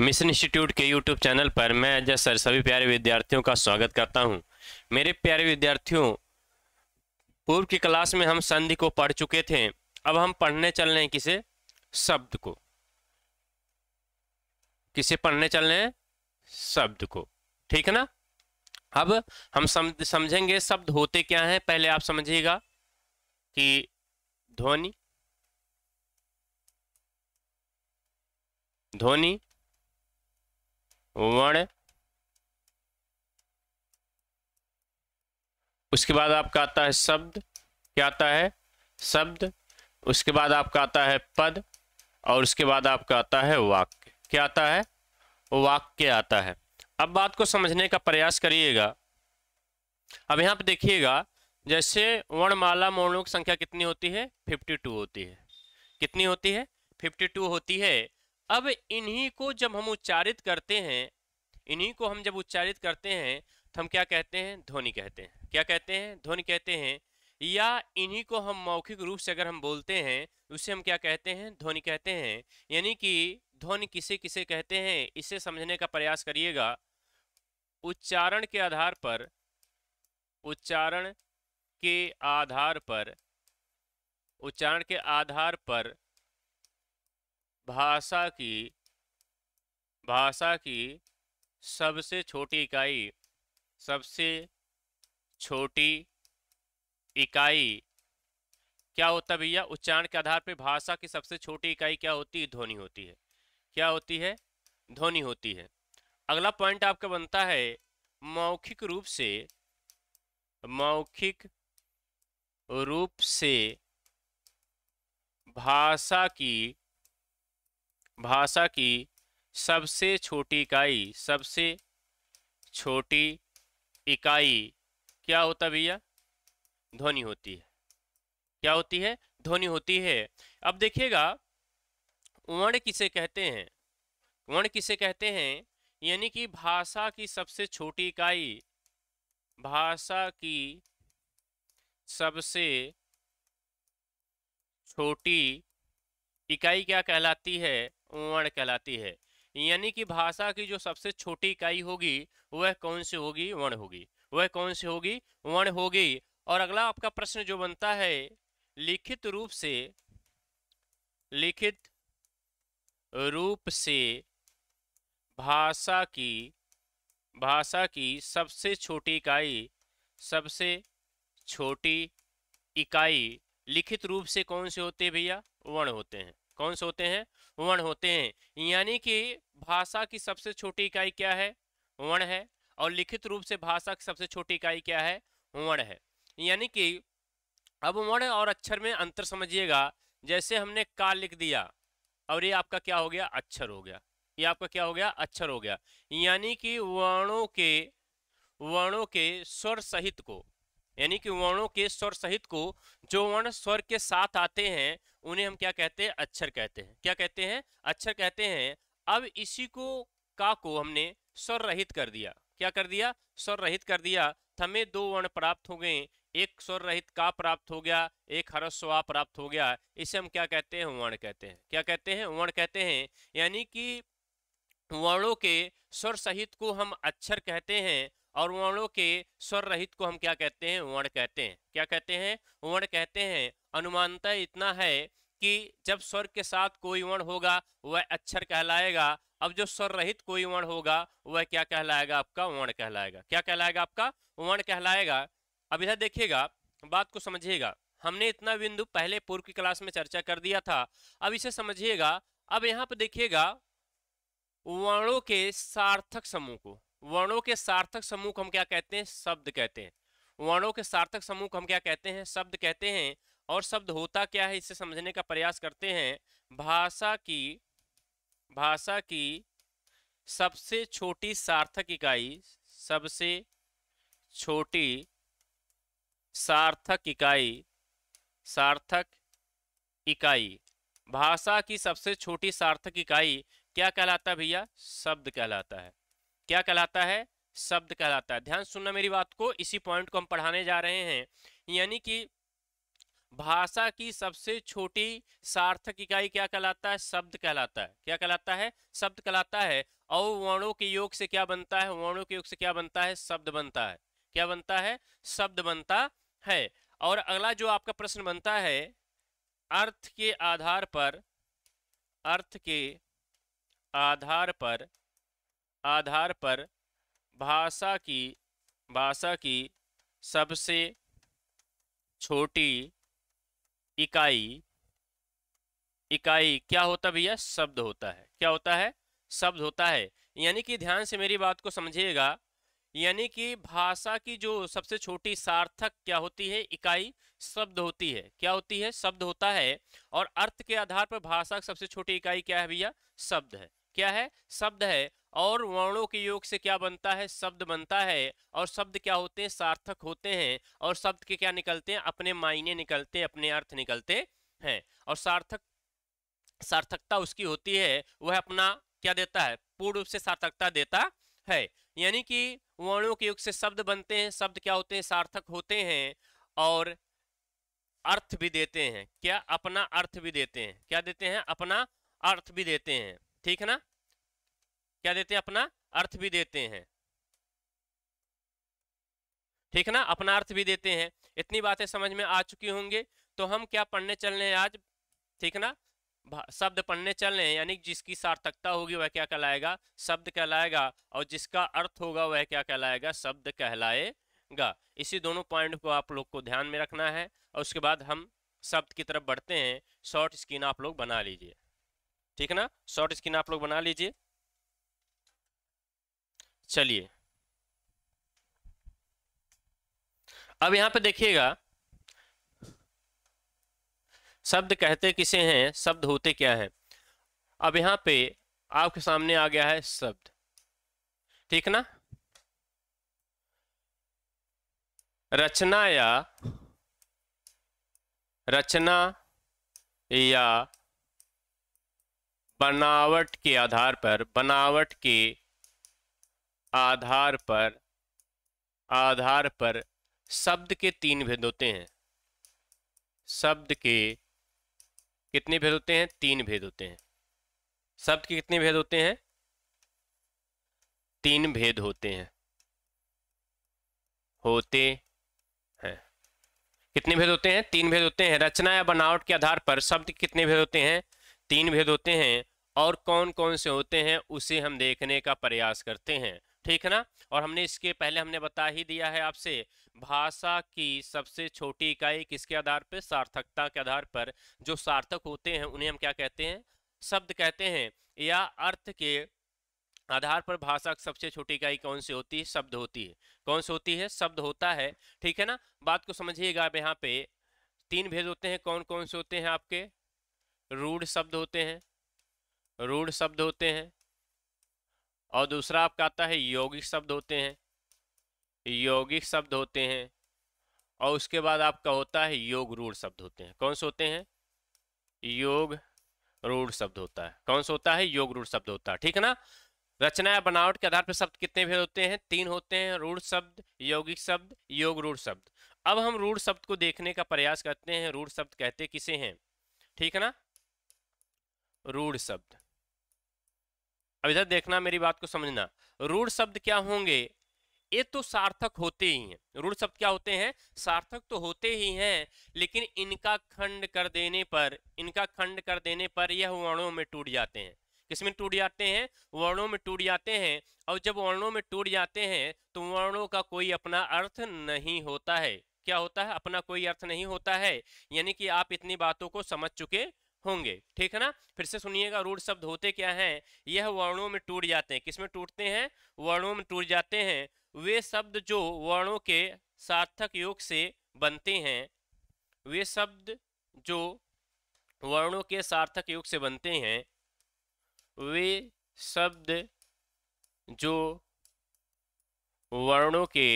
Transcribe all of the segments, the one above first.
Mission institute के YouTube channel पर मैं अजय सर सभी प्यारे विद्यार्थियों का स्वागत करता हूं। मेरे प्यारे विद्यार्थियों पूर्व की क्लास में हम संधि को पढ़ चुके थे अब हम पढ़ने चल रहे हैं किसे शब्द को किसे पढ़ने चल रहे हैं शब्द को ठीक है ना अब हम समझेंगे शब्द होते क्या हैं पहले आप समझिएगा कि ध्वनि ध्वनि वर्ण उसके बाद आपका आता है शब्द क्या आता है शब्द उसके बाद आपका आता है पद और उसके बाद आपका आता है वाक्य क्या आता है वाक्य आता है अब बात को समझने का प्रयास करिएगा अब यहाँ पर देखिएगा जैसे वर्णमाला मोर्णों की संख्या कितनी होती है 52 होती है कितनी होती है 52 होती है अब इन्हीं को जब हम उच्चारित करते हैं इन्हीं को हम जब उच्चारित करते हैं तो हम क्या कहते हैं ध्वनि कहते हैं क्या कहते हैं ध्वनि कहते हैं या इन्हीं को हम मौखिक रूप से अगर हम बोलते हैं तो उसे हम क्या कहते हैं ध्वनि कहते हैं यानी कि ध्वनि किसे किसे कहते हैं इसे समझने का प्रयास करिएगा उच्चारण के आधार पर उच्चारण के आधार पर उच्चारण के आधार पर भाषा की भाषा की सबसे छोटी इकाई सबसे छोटी इकाई क्या होता है भैया उच्चारण के आधार पर भाषा की सबसे छोटी इकाई क्या होती है ध्वनि होती है क्या होती है ध्वनि होती है अगला पॉइंट आपका बनता है मौखिक रूप से मौखिक रूप से भाषा की भाषा की सबसे छोटी इकाई सबसे छोटी इकाई क्या होता भैया ध्वनि होती है क्या होती है ध्वनि होती है अब देखिएगा वर्ण किसे कहते हैं वर्ण किसे कहते हैं यानी कि भाषा की सबसे छोटी इकाई भाषा की सबसे छोटी इकाई क्या कहलाती है वर्ण कहलाती है यानी कि भाषा की जो सबसे छोटी इकाई होगी वह कौन सी होगी वर्ण होगी वह कौन सी होगी वर्ण होगी और अगला आपका प्रश्न जो बनता है लिखित रूप से लिखित रूप से भाषा की भाषा की सबसे छोटी इकाई सबसे छोटी इकाई लिखित रूप से कौन से होते हैं भैया वर्ण होते हैं कौन से होते हैं वर्ण होते हैं यानी कि भाषा की सबसे छोटी इकाई क्या है वर्ण है और लिखित रूप से भाषा की सबसे छोटी इकाई क्या है वर्ण है यानी कि अब वर्ण और अक्षर में अंतर समझिएगा जैसे हमने का लिख दिया और ये आपका क्या हो गया अक्षर हो गया ये आपका क्या हो गया अक्षर हो गया यानी कि वर्णों के वर्णों के स्वर सहित को यानी कि वर्णों के स्वर सहित को जो वर्ण स्वर के साथ आते हैं उन्हें हम क्या कहते हैं अक्षर कहते हैं क्या कहते हैं अक्षर कहते हैं अब इसी को का को हमने स्वर रहित कर दिया क्या कर दिया स्वर रहित कर दिया हमें दो वर्ण प्राप्त हो गए एक स्वर रहित का प्राप्त हो गया एक हरस्व प्राप्त हो गया इसे हम क्या कहते हैं वर्ण कहते हैं क्या कहते हैं वर्ण कहते हैं यानी कि वर्णों के स्वर सहित को हम अक्षर कहते हैं और वर्णों के स्वर रहित को हम क्या कहते हैं वर्ण कहते हैं क्या कहते हैं वर्ण कहते हैं अनुमानता इतना है कि जब स्वर के साथ कोई वर्ण होगा वह अक्षर कहलाएगा अब जो स्वर रहित कोई वर्ण होगा वह क्या कहलाएगा आपका वर्ण कहलाएगा क्या कहलाएगा आपका वर्ण कहलाएगा अब इधर देखिएगा बात को समझिएगा हमने इतना बिंदु पहले पूर्व की क्लास में चर्चा कर दिया था अब इसे समझिएगा अब यहाँ पर देखिएगा वर्णों के सार्थक समूह को वर्णों के सार्थक समूह को हम क्या कहते हैं शब्द कहते हैं वर्णों के सार्थक समूह को हम क्या कहते हैं शब्द कहते हैं और शब्द होता क्या है इसे समझने का प्रयास करते हैं भाषा की भाषा की सबसे छोटी सार्थक इकाई सबसे छोटी सार्थक इकाई सार्थक इकाई भाषा की सबसे छोटी सार्थक इकाई क्या कहलाता है भैया शब्द कहलाता है क्या कहलाता है शब्द कहलाता है ध्यान सुनना मेरी बात को इसी पॉइंट को हम पढ़ाने जा रहे हैं यानी कि भाषा की सबसे छोटी सार्थक इकाई क्या कहलाता है शब्द कहलाता है क्या कहलाता है शब्द कहलाता है और वर्णों के योग से क्या बनता है वर्णों के योग से क्या बनता है शब्द बनता है क्या बनता है शब्द बनता है और अगला जो आपका प्रश्न बनता है अर्थ के आधार पर अर्थ के आधार पर आधार पर भाषा की भाषा की सबसे छोटी इकाई इकाई क्या होता भैया शब्द होता है क्या होता है शब्द होता है यानी कि ध्यान से मेरी बात को समझिएगा यानी कि भाषा की जो सबसे छोटी सार्थक क्या होती है इकाई शब्द होती है क्या होती है शब्द होता है और अर्थ के आधार पर भाषा की सबसे छोटी इकाई क्या है भैया शब्द है क्या है शब्द है और वर्णों के योग से क्या बनता है शब्द बनता है और शब्द क्या होते हैं सार्थक होते हैं और शब्द के क्या निकलते हैं अपने मायने निकलते हैं अपने अर्थ निकलते हैं और सार्थक सार्थकता उसकी होती है वह अपना क्या देता है पूर्ण रूप से सार्थकता देता है यानी कि वर्णों के युग से शब्द बनते हैं शब्द क्या होते हैं सार्थक होते हैं और अर्थ भी देते हैं क्या अपना अर्थ भी देते हैं क्या देते हैं अपना अर्थ भी देते हैं ठीक है ना क्या देते हैं अपना अर्थ भी देते हैं ठीक ना अपना अर्थ भी देते हैं इतनी बातें समझ में आ चुकी होंगे तो हम क्या पढ़ने चल रहे हैं आज ठीक ना शब्द पढ़ने चल रहे हैं यानी जिसकी सार्थकता होगी वह क्या कहलाएगा शब्द कहलाएगा और जिसका अर्थ होगा वह क्या कहलाएगा शब्द कहलाएगा इसी दोनों पॉइंट को आप लोग को ध्यान में रखना है और उसके बाद हम शब्द की तरफ बढ़ते हैं शॉर्ट स्क्रीन आप लोग बना लीजिए ठीक ना शॉर्ट स्क्रीन आप लोग बना लीजिए चलिए अब यहां पे देखिएगा शब्द कहते किसे हैं शब्द होते क्या है अब यहां पे आपके सामने आ गया है शब्द ठीक ना रचना या रचना या बनावट के आधार पर बनावट के आधार पर आधार पर शब्द के तीन भेद होते हैं शब्द के कितने भेद होते हैं तीन भेद होते हैं शब्द के कितने भेद होते हैं तीन भेद होते हैं होते हैं कितने भेद होते हैं तीन भेद होते हैं रचना या बनावट के आधार पर शब्द कितने भेद होते हैं तीन भेद होते हैं और कौन कौन से होते हैं उसे हम देखने का प्रयास करते हैं ठीक है ना और हमने इसके पहले हमने बता ही दिया है आपसे भाषा की सबसे छोटी इकाई किसके आधार पर सार्थकता के आधार पर जो सार्थक होते हैं उन्हें हम क्या कहते हैं शब्द कहते हैं या अर्थ के आधार पर भाषा की सबसे छोटी इकाई कौन सी होती है शब्द होती है कौन सी होती है शब्द होता है ठीक है ना बात को समझिएगा अब यहाँ पे तीन भेद होते हैं कौन कौन से होते हैं आपके रूढ़ शब्द होते हैं रूढ़ शब्द होते हैं और दूसरा आपका आता है यौगिक शब्द होते हैं यौगिक शब्द होते हैं और उसके बाद आपका होता है योग रूढ़ शब्द होते हैं कौन से होते हैं योग रूढ़ शब्द होता है कौन सा होता है योग रूढ़ शब्द होता है ठीक है ना रचना या बनावट के आधार पर शब्द कितने भेद होते हैं तीन होते हैं रूढ़ शब्द यौगिक शब्द योग रूढ़ शब्द अब हम रूढ़ शब्द को देखने का प्रयास करते हैं रूढ़ शब्द कहते किसे हैं ठीक है ना रूढ़ शब्द अब इधर देखना मेरी बात को समझना रूढ़ शब्द क्या होंगे ये तो सार्थक होते ही हैं रूढ़ शब्द क्या होते हैं सार्थक तो होते ही हैं लेकिन इनका खंड कर देने पर इनका खंड कर देने पर यह वर्णों में टूट जाते हैं किसमें टूट जाते हैं वर्णों में टूट जाते हैं और जब वर्णों में टूट जाते हैं तो वर्णों का कोई अपना अर्थ नहीं होता है क्या होता है अपना कोई अर्थ नहीं होता है यानी कि आप इतनी बातों को समझ चुके होंगे ठीक है ना फिर से सुनिएगा रूढ़ शब्द होते क्या हैं यह वर्णों में टूट जाते हैं किसमें टूटते हैं वर्णों में टूट जाते हैं वे शब्द जो वर्णों के सार्थक योग से बनते हैं वे शब्द जो वर्णों के सार्थक योग से बनते हैं वे शब्द जो वर्णों के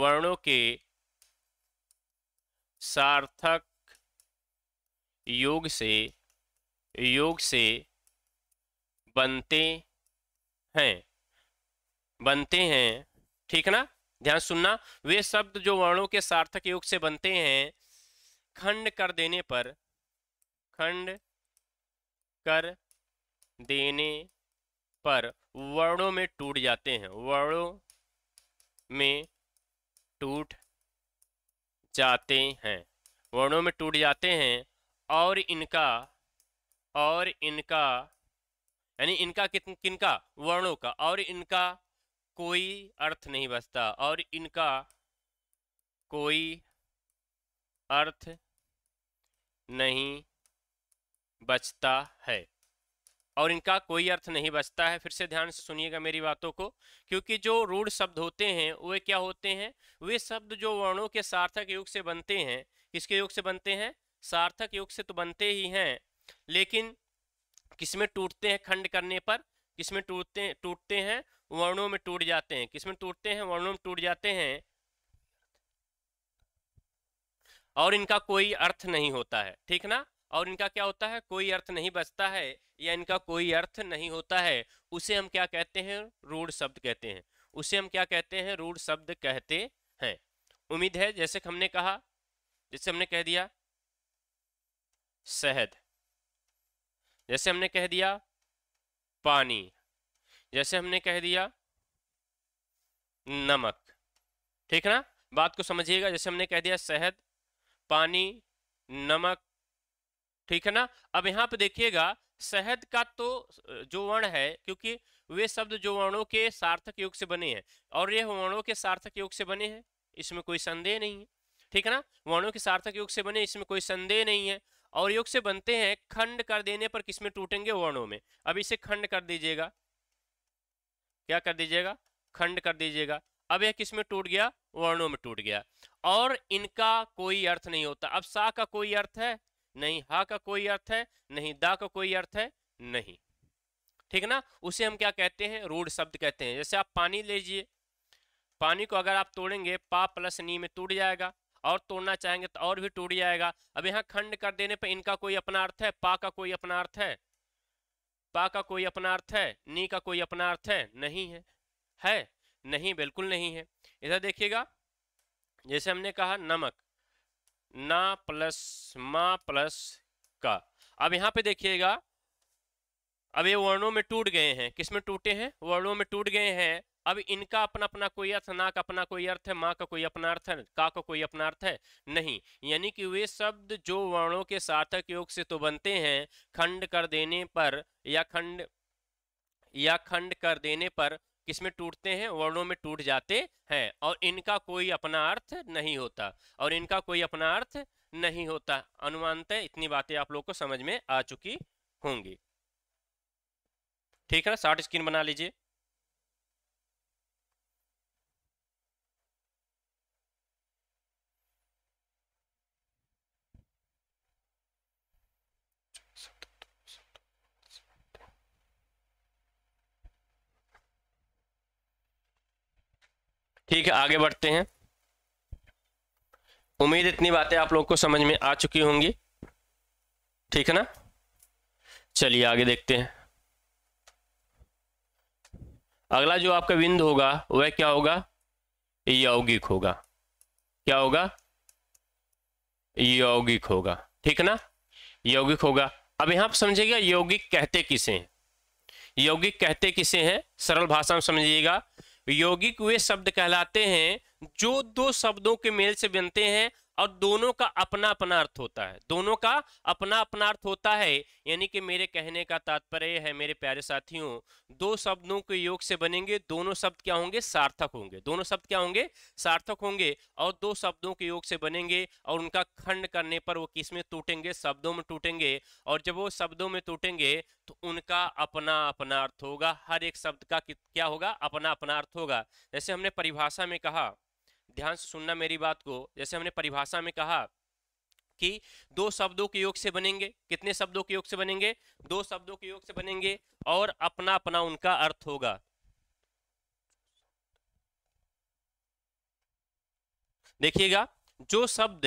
वर्णों के सार्थक योग से योग से बनते हैं बनते हैं ठीक ना ध्यान सुनना वे शब्द जो वर्णों के सार्थक योग से बनते हैं खंड कर देने पर खंड कर देने पर वर्णों में टूट जाते हैं वर्णों में टूट जाते हैं वर्णों में टूट जाते हैं और इनका और इनका यानी इनका किन किनका वर्णों का और इनका कोई अर्थ नहीं बचता और इनका कोई अर्थ नहीं बचता है और इनका कोई अर्थ नहीं बचता है फिर से ध्यान से सुनिएगा मेरी बातों को क्योंकि जो रूढ़ शब्द होते हैं वे क्या होते हैं वे शब्द जो वर्णों के सार्थक युग से बनते हैं किसके युग से बनते हैं सार्थक योग से तो बनते ही हैं लेकिन किसमें टूटते हैं खंड करने पर किसमें टूटते टूटते हैं वर्णों में टूट जाते हैं किसमें टूटते हैं वर्णों में टूट जाते हैं और इनका कोई अर्थ नहीं होता है ठीक ना और इनका क्या होता है कोई अर्थ नहीं बचता है या इनका कोई अर्थ नहीं होता है उसे हम क्या कहते हैं रूढ़ शब्द कहते हैं उसे हम क्या कहते हैं रूढ़ शब्द कहते हैं उम्मीद है जैसे हमने कहा जैसे हमने कह दिया शहद जैसे हमने कह दिया पानी जैसे हमने कह दिया नमक ठीक है ना बात को समझिएगा जैसे हमने कह दिया शहद पानी नमक ठीक है ना अब यहां पर देखिएगा शहद का तो जो वर्ण है क्योंकि वे शब्द जो वर्णों के सार्थक योग से बने हैं और ये वर्णों के सार्थक योग से बने हैं इसमें कोई संदेह नहीं है ठीक है ना वर्णों के सार्थक योग से बने इसमें कोई संदेह नहीं है और योग से बनते हैं खंड कर देने पर किसमें टूटेंगे वर्णों में अब इसे खंड कर दीजिएगा क्या कर दीजिएगा खंड कर दीजिएगा अब यह किसमें टूट गया वर्णों में टूट गया और इनका कोई अर्थ नहीं होता अब सा का कोई अर्थ है नहीं हा का कोई अर्थ है नहीं दा का कोई अर्थ है नहीं ठीक ना उसे हम क्या कहते हैं रूढ़ शब्द कहते हैं जैसे आप पानी लीजिए पानी को अगर आप तोड़ेंगे पा प्लस नी में टूट जाएगा और तोड़ना चाहेंगे तो और भी टूट जाएगा अब यहाँ खंड कर देने पर इनका कोई अपना अर्थ है पा का कोई अपना अर्थ है पा का कोई अपना अर्थ है नी का कोई अपना अर्थ है नहीं है है नहीं बिल्कुल नहीं है इधर देखिएगा जैसे हमने कहा नमक ना प्लस मा प्लस का अब यहाँ पे देखिएगा अब ये वर्णों में टूट गए हैं किस में टूटे हैं वर्णों में टूट गए हैं अब इनका अपना अपना कोई अर्थ ना का अपना कोई अर्थ है माँ का कोई अपना अर्थ है का का कोई अपना अर्थ है नहीं यानी कि वे शब्द जो वर्णों के सार्थक योग से तो बनते हैं खंड कर देने पर या खंड या खंड कर देने पर किसमें टूटते हैं वर्णों में टूट जाते हैं और इनका कोई अपना अर्थ नहीं होता और इनका कोई अपना अर्थ नहीं होता अनुमानतः इतनी बातें आप लोग को समझ में आ चुकी होंगी ठीक है ना शॉर्ट स्क्रीन बना लीजिए ठीक है आगे बढ़ते हैं उम्मीद इतनी बातें आप लोग को समझ में आ चुकी होंगी ठीक है ना चलिए आगे देखते हैं अगला जो आपका विंद होगा वह क्या होगा यौगिक होगा क्या होगा यौगिक होगा ठीक ना यौगिक होगा अब यहां पर समझिएगा यौगिक कहते किसे हैं यौगिक कहते किसे हैं सरल भाषा में समझिएगा यौगिक वे शब्द कहलाते हैं जो दो शब्दों के मेल से बनते हैं और दोनों का अपना अपना अर्थ होता है दोनों का अपना अपना अर्थ होता है यानी कि मेरे कहने का तात्पर्य है मेरे प्यारे साथियों दो शब्दों के योग से बनेंगे दोनों शब्द क्या होंगे सार्थक होंगे दोनों शब्द क्या होंगे सार्थक होंगे और दो शब्दों के योग से बनेंगे और उनका खंड करने पर वो किस में टूटेंगे शब्दों में टूटेंगे और जब वो शब्दों में टूटेंगे तो उनका अपना अपना अर्थ होगा हर एक शब्द का क्या होगा अपना अपना अर्थ होगा जैसे हमने परिभाषा में कहा ध्यान से सुनना मेरी बात को जैसे हमने परिभाषा में कहा कि दो शब्दों के योग से बनेंगे कितने शब्दों के योग से बनेंगे दो शब्दों के योग से बनेंगे और अपना अपना उनका अर्थ होगा देखिएगा जो शब्द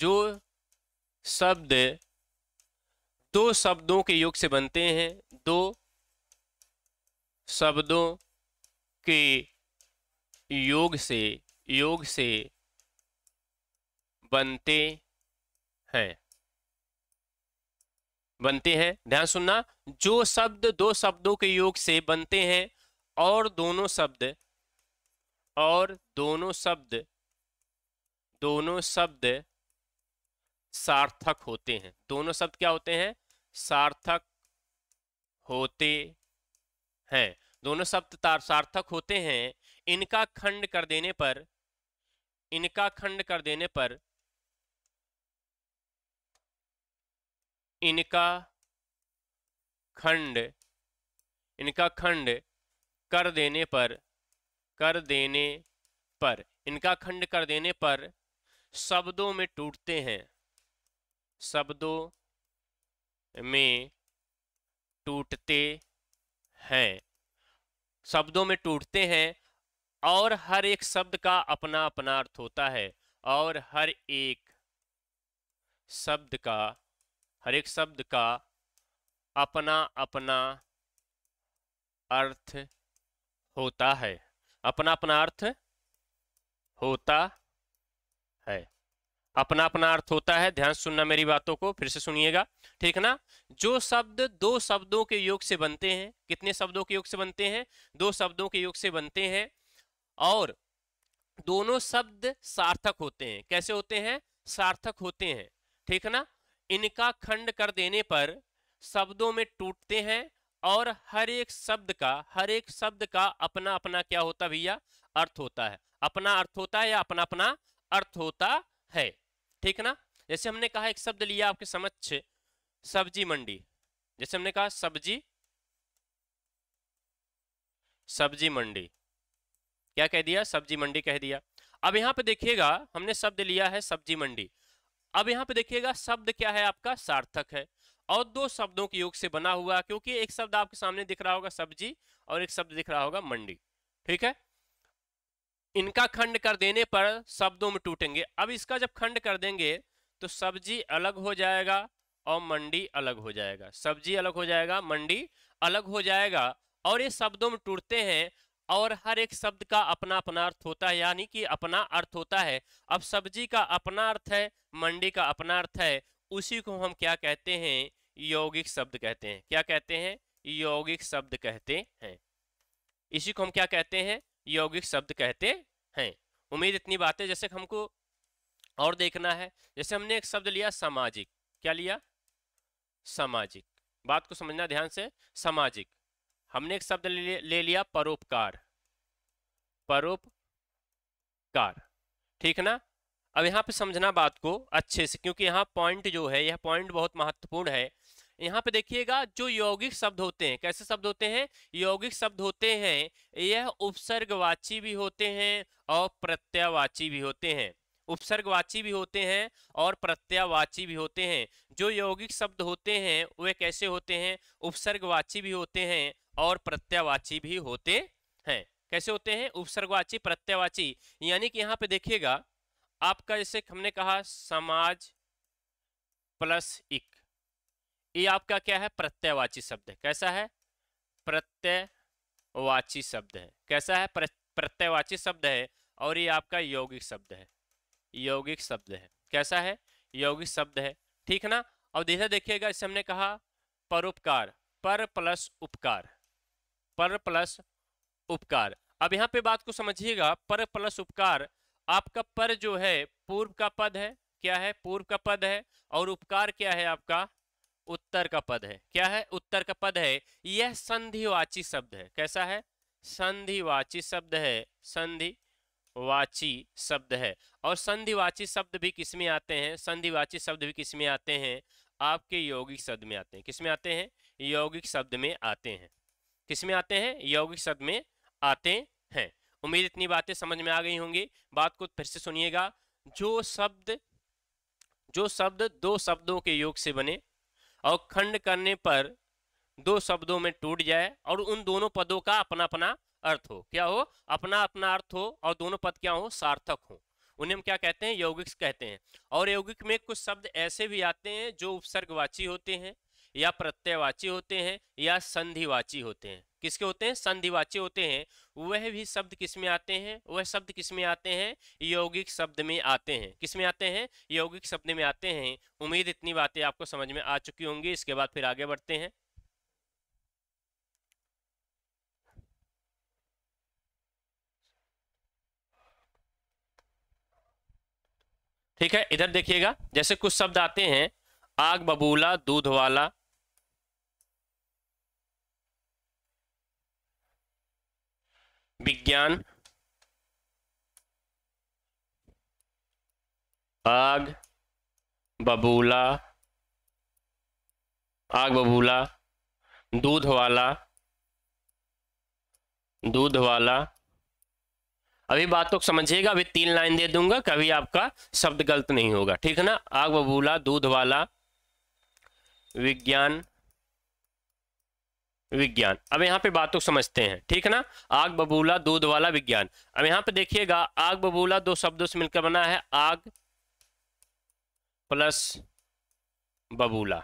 जो शब्द दो शब्दों के योग से बनते हैं दो शब्दों के योग से योग से बनते हैं बनते हैं ध्यान सुनना जो शब्द दो शब्दों के योग से बनते हैं और दोनों शब्द और दोनों शब्द दोनों शब्द सार्थक होते हैं दोनों शब्द क्या होते हैं सार्थक होते हैं दोनों शब्द सार्थक होते हैं इनका खंड कर देने पर इनका खंड कर देने पर इनका खंड इनका खंड कर देने पर कर देने पर इनका खंड कर देने पर शब्दों में टूटते हैं शब्दों में टूटते हैं शब्दों में टूटते हैं और हर एक शब्द का अपना अपना अर्थ होता है और हर एक शब्द का हर एक शब्द का अपना अपना अर्थ होता है अपना अपना अर्थ होता है अपना अपना अर्थ होता है ध्यान सुनना मेरी बातों को फिर से सुनिएगा ठीक है ना जो शब्द दो शब्दों के योग से बनते हैं कितने शब्दों के योग से बनते हैं दो शब्दों के योग से बनते हैं और दोनों शब्द सार्थक होते हैं कैसे होते हैं सार्थक होते हैं ठीक है ना इनका खंड कर देने पर शब्दों में टूटते हैं और हर एक शब्द का हर एक शब्द का अपना अपना क्या होता भैया अर्थ होता है अपना अर्थ होता है या अपना अपना अर्थ होता है ठीक ना जैसे हमने कहा एक शब्द लिया आपके समक्ष सब्जी मंडी जैसे हमने कहा सब्जी सब्जी मंडी क्या कह दिया सब्जी मंडी कह दिया अब यहाँ पे देखिएगा हमने शब्द लिया है सब्जी मंडी अब यहाँ पे देखिएगा शब्द क्या है आपका सार्थक है और दो शब्दों के योग से बना हुआ क्योंकि एक शब्द आपके सामने दिख रहा होगा सब्जी और एक शब्द दिख रहा होगा मंडी ठीक है इनका खंड कर देने पर शब्दों में टूटेंगे अब इसका जब खंड कर देंगे तो सब्जी अलग हो जाएगा और मंडी अलग हो जाएगा सब्जी अलग हो जाएगा मंडी अलग हो जाएगा और ये शब्दों में टूटते हैं और हर एक शब्द का अपना अपना अर्थ होता है यानी कि अपना अर्थ होता है अब सब्जी का अपना अर्थ है मंडी का अपना अर्थ है उसी को हम क्या कहते हैं यौगिक शब्द कहते हैं क्या कहते हैं यौगिक शब्द कहते हैं इसी को हम क्या कहते हैं यौगिक शब्द कहते हैं उम्मीद इतनी बात है जैसे हमको और देखना है जैसे हमने एक शब्द लिया सामाजिक क्या लिया सामाजिक बात को समझना ध्यान से सामाजिक हमने एक शब्द ले लिया परोपकार परोपकार ठीक है ना अब यहाँ पे समझना बात को अच्छे से क्योंकि यहाँ पॉइंट जो है यह पॉइंट बहुत महत्वपूर्ण है यहाँ पे देखिएगा जो यौगिक शब्द होते हैं कैसे शब्द होते हैं यौगिक शब्द होते हैं यह उपसर्गवाची भी होते हैं और प्रत्यावाची भी होते हैं उपसर्गवाची भी होते हैं और प्रत्यावाची भी होते हैं जो यौगिक शब्द होते हैं वे कैसे होते हैं उपसर्गवाची भी होते हैं और प्रत्यावाची भी होते हैं कैसे होते हैं उपसर्गवाची प्रत्यावाची यानी कि यहाँ पे देखिएगा आपका जैसे हमने कहा समाज प्लस इक ये आपका क्या है प्रत्ययवाची शब्द है कैसा है प्रत्ययवाची शब्द है कैसा है प्रत्यवाची शब्द है और ये आपका यौगिक शब्द है यौगिक शब्द है कैसा है यौगिक शब्द है ठीक है ना अब देखा देखिएगा इसे हमने कहा परोपकार पर प्लस उपकार पर प्लस उपकार अब यहाँ पे बात को समझिएगा पर प्लस उपकार आपका पर जो है पूर्व का पद है क्या है पूर्व का पद है और उपकार क्या है आपका उत्तर का पद है क्या है उत्तर का पद है यह संधिवाची शब्द है कैसा है संधिवाची शब्द है संधि वाची शब्द है और संधिवाची शब्द भी किसमें आते हैं संधिवाची शब्द भी किसमें आते हैं आपके यौगिक शब्द में आते हैं किसमें आते हैं यौगिक शब्द में आते हैं किस में आते हैं यौगिक शब्द में आते हैं उम्मीद इतनी बातें समझ में आ गई होंगी बात को फिर से सुनिएगा जो शब्द जो शब्द दो शब्दों के योग से बने और खंड करने पर दो शब्दों में टूट जाए और उन दोनों पदों का अपना अपना अर्थ हो क्या हो अपना अपना अर्थ हो और दोनों पद क्या हो सार्थक हो उन्हें हम क्या कहते हैं यौगिक कहते हैं और यौगिक में कुछ शब्द ऐसे भी आते हैं जो उपसर्गवाची होते हैं या प्रत्ययवाची होते हैं या संधिवाची होते हैं किसके होते हैं संधिवाची होते हैं वह भी शब्द किस में आते हैं वह शब्द किस में आते हैं यौगिक शब्द में आते हैं किस में आते हैं यौगिक शब्द में आते हैं उम्मीद इतनी बातें आपको समझ में आ चुकी होंगी इसके बाद फिर आगे बढ़ते हैं ठीक है इधर देखिएगा जैसे कुछ शब्द आते हैं आग बबूला दूध वाला विज्ञान आग बबूला आग बबूला दूध वाला दूध वाला अभी बात को समझिएगा अभी तीन लाइन दे दूंगा कभी आपका शब्द गलत नहीं होगा ठीक है ना आग बबूला दूध वाला विज्ञान विज्ञान अब यहाँ पे बातों समझते हैं ठीक है ना आग बबूला दूध वाला विज्ञान अब यहाँ पे देखिएगा आग बबूला दो शब्दों से मिलकर बना है आग प्लस बबूला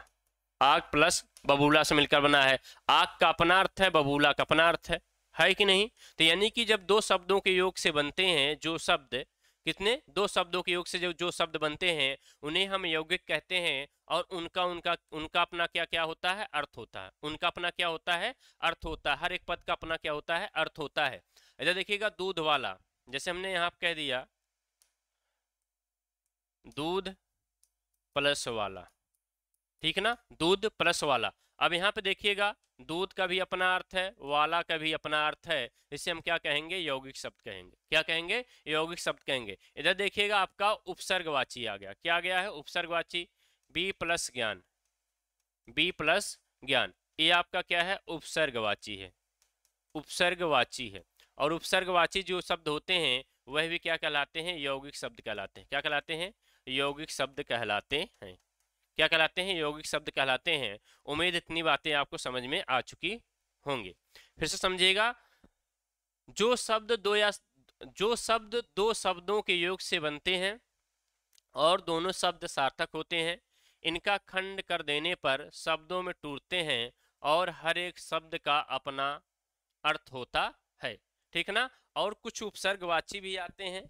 आग प्लस बबूला से मिलकर बना है आग का अपना अर्थ है बबूला का अपना अर्थ है है कि नहीं तो यानी कि जब दो शब्दों के योग से बनते हैं जो शब्द कितने दो शब्दों के योग से जो जो शब्द बनते हैं उन्हें हम यौगिक कहते हैं और उनका उनका उनका अपना क्या क्या होता है अर्थ होता है उनका अपना क्या होता है अर्थ होता है हर एक पद का अपना क्या होता है अर्थ होता है इधर अच्छा, देखिएगा दूध वाला जैसे हमने यहाँ कह दिया दूध प्लस वाला ठीक ना दूध प्लस वाला अब यहाँ पे देखिएगा दूध का भी अपना अर्थ है वाला का भी अपना अर्थ है इसे हम क्या कहेंगे यौगिक शब्द कहेंगे क्या कहेंगे यौगिक शब्द कहेंगे इधर देखिएगा आपका उपसर्गवाची आ गया क्या गया है उपसर्गवाची बी प्लस ज्ञान बी प्लस ज्ञान ये आपका क्या है उपसर्गवाची है उपसर्गवाची है और उपसर्गवाची जो शब्द होते हैं वह भी क्या कहलाते हैं यौगिक शब्द कहलाते हैं क्या कहलाते हैं यौगिक शब्द कहलाते हैं क्या कहलाते हैं यौगिक शब्द कहलाते हैं उम्मीद इतनी बातें आपको समझ में आ चुकी होंगे फिर से समझिएगा जो शब्द दो या जो शब्द दो शब्दों के योग से बनते हैं और दोनों शब्द सार्थक होते हैं इनका खंड कर देने पर शब्दों में टूटते हैं और हर एक शब्द का अपना अर्थ होता है ठीक ना और कुछ उपसर्गवाची भी आते हैं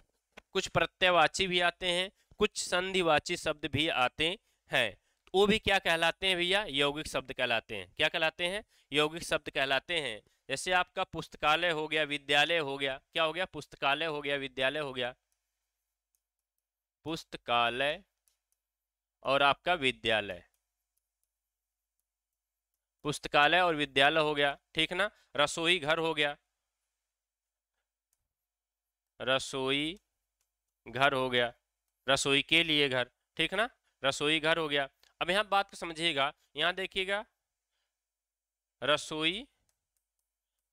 कुछ प्रत्ययवाची भी आते हैं कुछ संधिवाची शब्द भी आते हैं तो वो भी क्या कहलाते हैं भैया यौगिक शब्द कहलाते हैं क्या कहलाते हैं यौगिक शब्द कहलाते हैं जैसे आपका पुस्तकालय हो गया विद्यालय हो गया क्या हो गया पुस्तकालय हो गया विद्यालय हो गया पुस्तकालय और आपका विद्यालय पुस्तकालय और विद्यालय हो गया ठीक ना रसोई घर हो गया रसोई घर हो गया रसोई के लिए घर ठीक ना रसोई घर हो गया अब यहाँ बात को समझिएगा यहाँ देखिएगा रसोई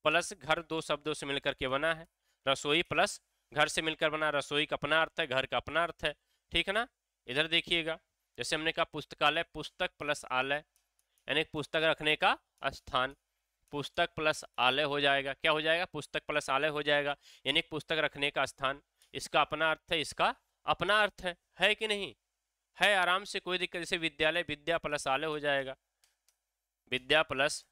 प्लस घर दो शब्दों से मिलकर के बना है रसोई प्लस घर से मिलकर बना रसोई का अपना अर्थ है घर का अपना अर्थ है ठीक है ना इधर देखिएगा जैसे हमने कहा पुस्तकालय पुस्तक प्लस आलय यानी पुस्तक रखने का स्थान पुस्तक प्लस आलय हो जाएगा क्या हो जाएगा पुस्तक प्लस आलय हो जाएगा यानी पुस्तक रखने का स्थान इसका अपना अर्थ है इसका अपना अर्थ है है कि नहीं है आराम से कोई दिक्कत जैसे विद्यालय विद्या प्लस आलय हो जाएगा विद्या प्लस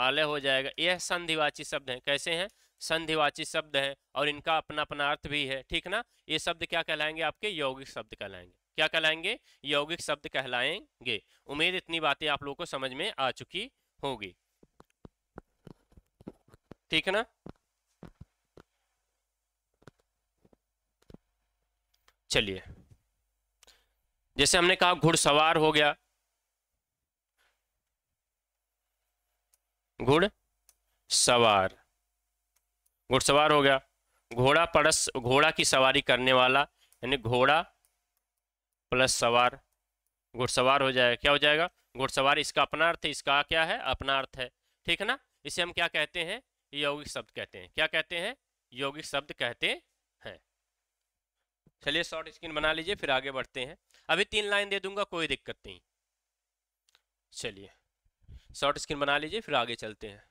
आलय हो जाएगा यह संधिवाची शब्द हैं कैसे हैं संधिवाची शब्द हैं और इनका अपना अपना अर्थ भी है ठीक ना ये शब्द क्या कहलाएंगे आपके यौगिक शब्द कहलाएंगे क्या कहलाएंगे यौगिक शब्द कहलाएंगे उम्मीद इतनी बातें आप लोगों को समझ में आ चुकी होगी ठीक है ना चलिए जैसे हमने कहा घुड़सवार हो गया घुड़ सवार घुड़सवार हो गया घोड़ा पड़स घोड़ा की सवारी करने वाला यानी घोड़ा प्लस सवार घुड़सवार हो जाएगा क्या हो जाएगा घुड़सवार इसका अपना अर्थ है इसका क्या है अपना अर्थ है ठीक है ना इसे हम क्या कहते हैं यौगिक शब्द कहते हैं क्या कहते हैं यौगिक शब्द कहते चलिए शॉर्ट स्क्रीन बना लीजिए फिर आगे बढ़ते हैं अभी तीन लाइन दे दूंगा कोई दिक्कत नहीं चलिए शॉर्ट स्क्रीन बना लीजिए फिर आगे चलते हैं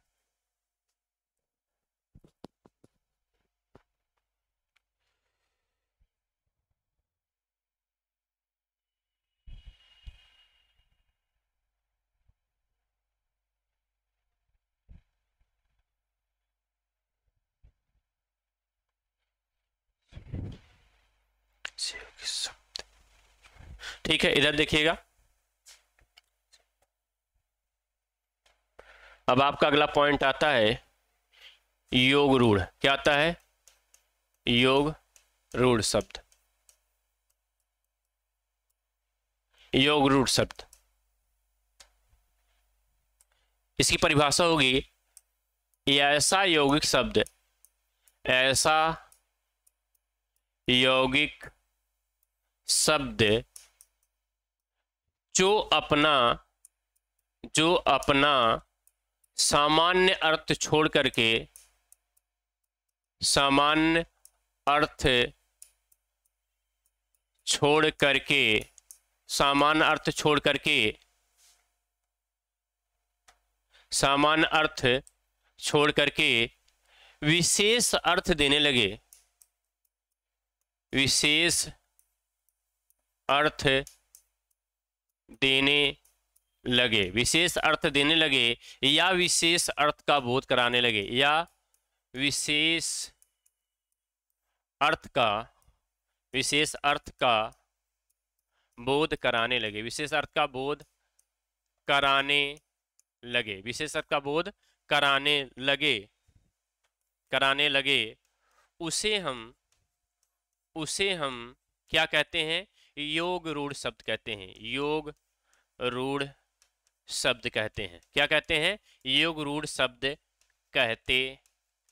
ठीक है इधर देखिएगा अब आपका अगला पॉइंट आता है योग रूढ़ क्या आता है योग रूढ़ शब्द योग रूढ़ शब्द इसकी परिभाषा होगी ऐसा यौगिक शब्द ऐसा यौगिक शब्द जो अपना जो अपना सामान्य अर्थ छोड़ करके सामान्य अर्थ छोड़ करके सामान्य अर्थ छोड़ करके सामान्य अर्थ छोड़ करके विशेष अर्थ देने लगे विशेष अर्थ देने लगे विशेष अर्थ देने लगे या विशेष अर्थ का बोध कराने लगे या विशेष अर्थ का विशेष अर्थ का बोध कराने लगे विशेष अर्थ का बोध कराने लगे विशेष अर्थ का बोध कराने लगे कराने लगे उसे हम उसे हम क्या कहते हैं योग रूढ़ शब्द कहते हैं योग रूढ़ शब्द कहते हैं क्या कहते हैं योग रूढ़ शब्द कहते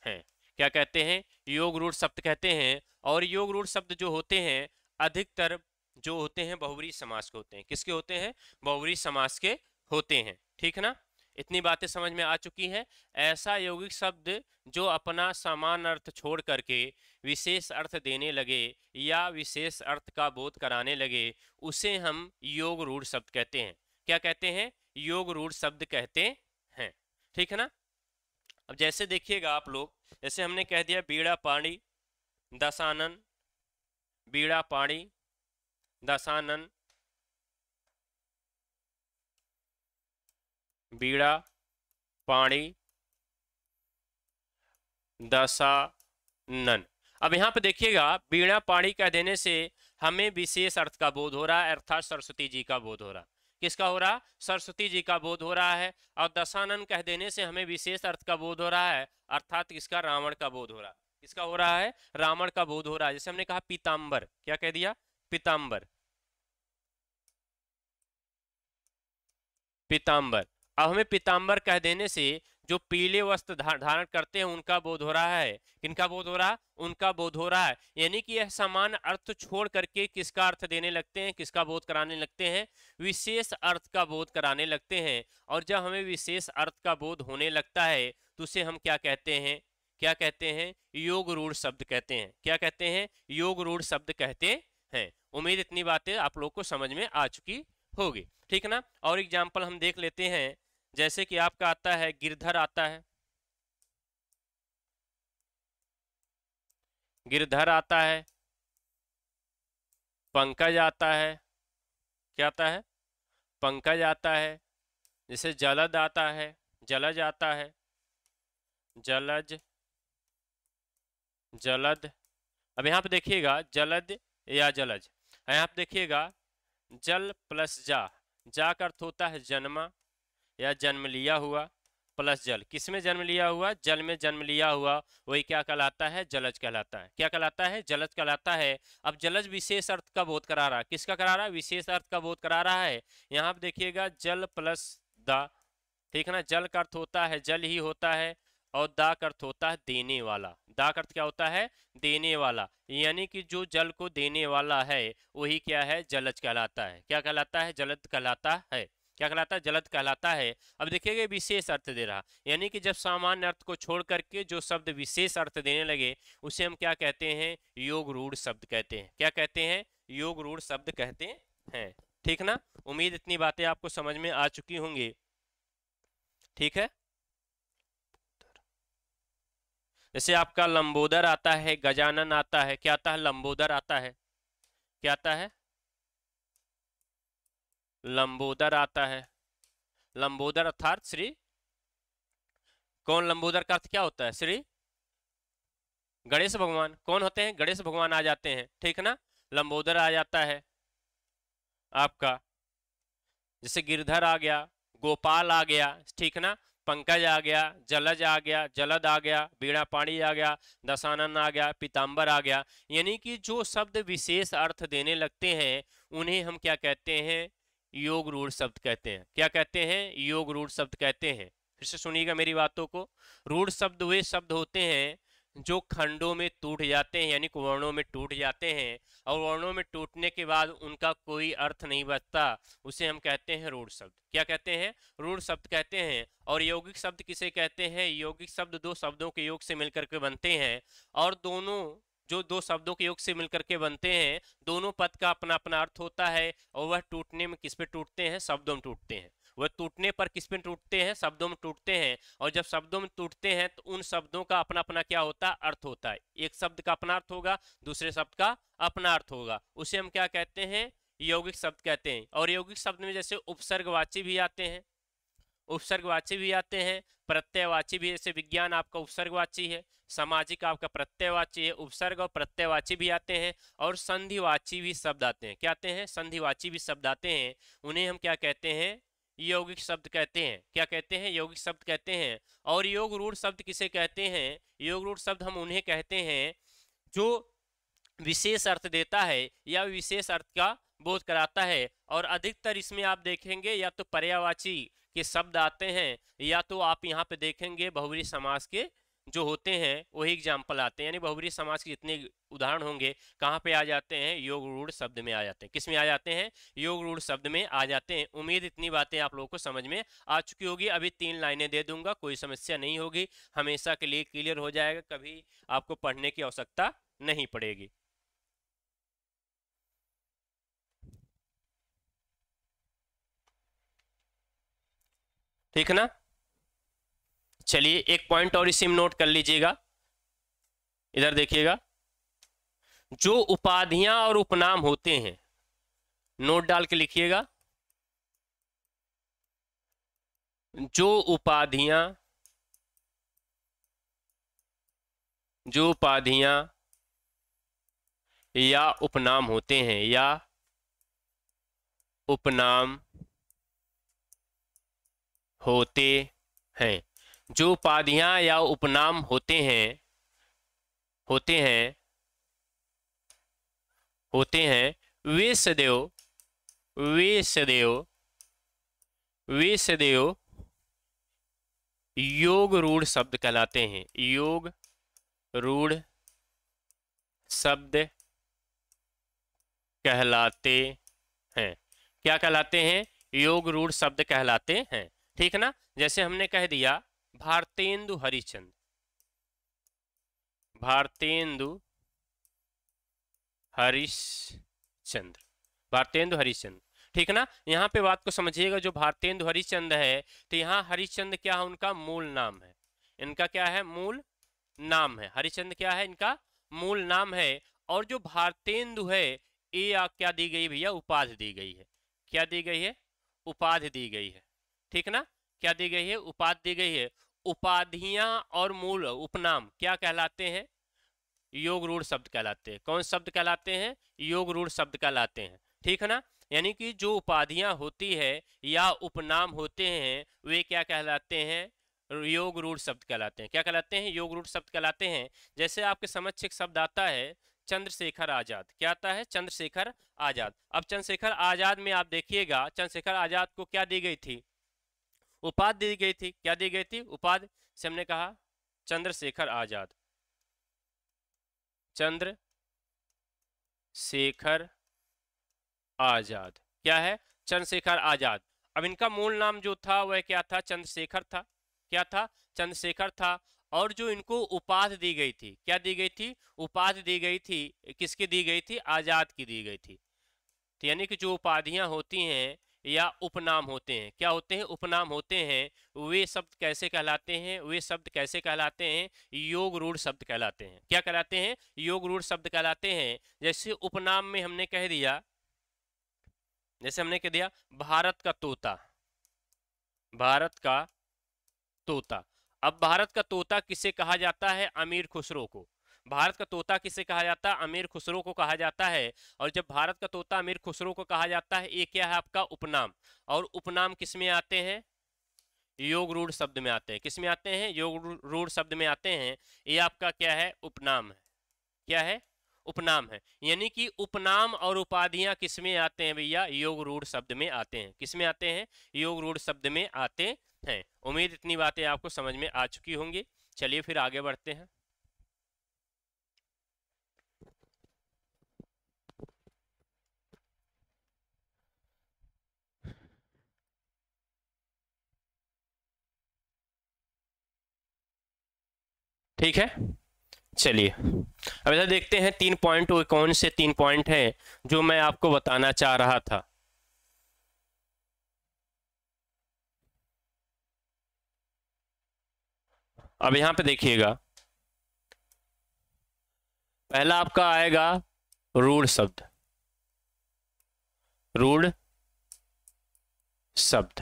हैं क्या कहते हैं योग रूढ़ शब्द कहते हैं और योग रूढ़ शब्द जो होते हैं अधिकतर जो होते हैं बहुवरी समास के होते हैं किसके होते हैं बहुवरी समास के होते हैं ठीक है ना इतनी बातें समझ में आ चुकी हैं ऐसा यौगिक शब्द जो अपना समान अर्थ छोड़ करके विशेष अर्थ देने लगे या विशेष अर्थ का बोध कराने लगे उसे हम योग रूढ़ शब्द कहते हैं क्या कहते हैं योग रूढ़ शब्द कहते हैं ठीक है ना अब जैसे देखिएगा आप लोग जैसे हमने कह दिया बीड़ा पाणी दशानन बीड़ा पाणी दशानन बीड़ा पाणी दशा नन अब यहां पे देखिएगा बीड़ा पाणी का देने से हमें विशेष अर्थ का बोध हो रहा है अर्थात सरस्वती जी का बोध हो रहा है किसका हो रहा सरस्वती जी का बोध हो रहा है और दशानन कह देने से हमें विशेष अर्थ का बोध हो रहा है अर्थात किसका रावण का बोध हो रहा है किसका हो रहा है रावण का बोध हो रहा है जैसे हमने कहा पीताम्बर क्या कह दिया पीताम्बर पीताम्बर अब हमें पीताम्बर कह देने से जो पीले वस्त्र धारण करते हैं उनका बोध हो रहा है किनका बोध हो रहा उनका बोध हो रहा है यानी कि यह समान अर्थ छोड़ करके किसका अर्थ देने लगते हैं किसका बोध कराने लगते हैं विशेष अर्थ का बोध कराने लगते हैं और जब हमें विशेष अर्थ का बोध होने लगता है तो उसे हम क्या कहते हैं क्या कहते हैं योग रूढ़ शब्द कहते हैं क्या कहते हैं योग रूढ़ शब्द कहते हैं उम्मीद इतनी बातें आप लोग को समझ में आ चुकी होगी ठीक ना और एग्जाम्पल हम देख लेते हैं जैसे कि आपका आता है गिरधर आता है गिरधर आता है पंकज आता है क्या आता है पंकज आता है जैसे जलद आता है जलज आता है जलज जलद अब यहाँ पे देखिएगा जलद या जलज यहाँ पे देखिएगा जल प्लस जा जा का अर्थ होता है जन्मा या जन्म लिया हुआ प्लस जल किस में जन्म लिया हुआ जल में जन्म लिया हुआ वही क्या कहलाता है जलज कहलाता है क्या कहलाता है जलज कहलाता है अब जलज विशेष अर्थ का बोध करा रहा है किसका करा रहा है विशेष अर्थ का बोध करा रहा है यहाँ पर देखिएगा जल प्लस द ठीक है ना जल का अर्थ होता है जल ही होता है और दा का अर्थ होता है देने वाला दा का अर्थ क्या होता है देने वाला यानी कि जो जल को देने वाला है वही क्या है जलज कहलाता है क्या कहलाता है जलद कहलाता है क्या कहलाता है जलद कहलाता है अब देखिएगा विशेष अर्थ दे रहा यानी कि जब सामान्य अर्थ को छोड़ करके जो शब्द विशेष अर्थ देने लगे उसे हम क्या कहते हैं योग रूढ़ शब्द कहते हैं क्या कहते हैं योग रूढ़ शब्द कहते हैं ठीक ना उम्मीद इतनी बातें आपको समझ में आ चुकी होंगी ठीक है जैसे आपका लंबोदर आता है गजानन आता है क्या आता है लंबोदर आता है क्या आता है लंबोदर आता है लंबोदर अर्थात श्री कौन लंबोदर का अर्थ क्या होता है श्री गणेश भगवान कौन होते हैं गणेश भगवान आ जाते हैं ठीक ना लंबोदर आ जाता है आपका जैसे गिरधर आ गया गोपाल आ गया ठीक ना पंकज आ गया जलज आ गया जलद आ गया बीड़ा पाणी आ गया दशानंद आ गया पीताम्बर आ गया यानी कि जो शब्द विशेष अर्थ देने लगते हैं उन्हें हम क्या कहते हैं योग रूढ़ शब्द कहते हैं क्या कहते हैं योग रूढ़ शब्द कहते हैं फिर से सुनिएगा मेरी बातों को रूढ़ शब्द वे शब्द होते हैं जो खंडों में टूट जाते हैं यानी वर्णों में टूट जाते हैं और वर्णों में टूटने के बाद उनका कोई अर्थ नहीं बचता उसे हम कहते हैं रूढ़ शब्द क्या कहते हैं रूढ़ शब्द कहते हैं और यौगिक शब्द किसे कहते हैं यौगिक शब्द दो शब्दों के योग से मिलकर के बनते हैं और दोनों जो दो शब्दों के योग से मिलकर के बनते हैं दोनों पद का अपना अपना अर्थ होता है और वह टूटने में किस पे टूटते हैं शब्दों में टूटते हैं वह टूटने पर किस पे टूटते हैं शब्दों में टूटते हैं और जब शब्दों में टूटते हैं तो उन शब्दों का अपना अपना क्या होता है अर्थ होता है एक शब्द का अपना अर्थ होगा दूसरे शब्द का अपना अर्थ होगा उसे हम क्या कहते हैं यौगिक शब्द कहते हैं और यौगिक शब्द में जैसे उपसर्गवाची भी आते हैं उपसर्गवाची भी आते हैं प्रत्ययवाची भी जैसे विज्ञान आपका उपसर्गवाची है सामाजिक आपका प्रत्ययवाची है उपसर्ग और प्रत्ययवाची भी आते हैं और संधिवाची भी शब्द आते हैं क्या आते हैं संधिवाची भी शब्द आते हैं उन्हें हम क्या कहते हैं यौगिक शब्द कहते हैं क्या कहते हैं यौगिक शब्द कहते हैं और योग रूढ़ शब्द किसे कहते हैं योग रूढ़ शब्द हम उन्हें कहते हैं जो विशेष अर्थ देता है या विशेष अर्थ का बोध कराता है और अधिकतर इसमें आप देखेंगे या तो पर्यावाची के शब्द आते हैं या तो आप यहाँ पे देखेंगे बहुवरी समास के जो होते हैं वही एग्जाम्पल आते हैं यानी बहुवरी समाज के जितने उदाहरण होंगे कहाँ पे आ जाते हैं योग रूढ़ शब्द में आ जाते हैं किस में आ जाते हैं योग रूढ़ शब्द में आ जाते हैं उम्मीद इतनी बातें आप लोगों को समझ में आ चुकी होगी अभी तीन लाइनें दे दूंगा कोई समस्या नहीं होगी हमेशा के लिए क्लियर हो जाएगा कभी आपको पढ़ने की आवश्यकता नहीं पड़ेगी ठीक है ना चलिए एक पॉइंट और इसी में नोट कर लीजिएगा इधर देखिएगा जो उपाधियां और उपनाम होते हैं नोट डाल के लिखिएगा जो उपाधियां जो उपाधियां या उपनाम होते हैं या उपनाम होते हैं जो उपाधियाँ या उपनाम होते हैं होते हैं होते हैं वे सदैव वे सदैव वे सदैव योग रूढ़ शब्द कहलाते हैं योग रूढ़ शब्द कहलाते हैं क्या कहलाते हैं योग रूढ़ शब्द कहलाते हैं ठीक है ना जैसे हमने कह दिया भारतेंदु हरिचंद भारतेंदु हरिश्चंद भारतेंदु हरिश्चंद्र ठीक है ना यहाँ पे बात को समझिएगा जो भारतेंदु हरिचंद है तो यहाँ हरिचंद क्या है उनका मूल नाम है इनका क्या है मूल नाम है हरिचंद क्या है इनका मूल नाम है और जो भारतेंदु है ये क्या दी गई भैया उपाधि दी गई है क्या दी गई है उपाधि दी गई है ठीक ना क्या दी गई है उपाधि दी गई है उपाधियां और मूल उपनाम क्या कहलाते हैं योग रूढ़ शब्द कहलाते हैं कौन शब्द कहलाते हैं योग रूढ़ शब्द कहलाते हैं ठीक है ना यानी कि जो उपाधियां होती है या उपनाम होते हैं वे क्या कहलाते हैं योग रूढ़ शब्द कहलाते हैं क्या कहलाते हैं योग रूढ़ शब्द कहलाते हैं जैसे आपके समक्ष एक शब्द आता है चंद्रशेखर आजाद क्या आता है चंद्रशेखर आजाद अब चंद्रशेखर आजाद में आप देखिएगा चंद्रशेखर आजाद को क्या दी गई थी उपाधि दी गई थी क्या दी गई थी उपाधि से हमने कहा चंद्रशेखर आजाद चंद्र शेखर आजाद क्या है चंद्रशेखर आजाद अब इनका मूल नाम जो था वह क्या था चंद्रशेखर था क्या था चंद्रशेखर था और जो इनको उपाधि दी गई थी क्या दी गई थी उपाधि दी गई थी किसकी दी गई थी आजाद की दी गई थी तो यानी कि जो उपाधियां होती हैं या उपनाम होते हैं क्या होते हैं उपनाम होते हैं वे शब्द कैसे कहलाते हैं वे शब्द कैसे कहलाते हैं योग रूढ़ शब्द कहलाते हैं क्या कहलाते हैं योग रूढ़ शब्द कहलाते हैं जैसे उपनाम में हमने कह दिया जैसे हमने कह दिया भारत का तोता भारत का तोता अब भारत का तोता किसे कहा जाता है अमीर खुसरो को भारत का तोता किसे कहा जाता है अमीर खुसरो को कहा जाता है और जब भारत का तोता अमीर खुसरो को कहा जाता है ये क्या है आपका उपनाम और उपनाम किस में आते हैं योग रूढ़ शब्द में आते हैं किस में आते हैं योग रूढ़ शब्द में आते हैं ये आपका क्या है उपनाम है क्या है उपनाम है यानी कि उपनाम और उपाधियां किस में आते हैं भैया योग रूढ़ शब्द में आते हैं किस में आते हैं योग रूढ़ शब्द में आते हैं उम्मीद इतनी बातें आपको समझ में आ चुकी होंगी चलिए फिर आगे बढ़ते हैं ठीक है चलिए अब इधर देखते हैं तीन पॉइंट तो कौन से तीन पॉइंट हैं जो मैं आपको बताना चाह रहा था अब यहां पे देखिएगा पहला आपका आएगा रूढ़ शब्द रूढ़ शब्द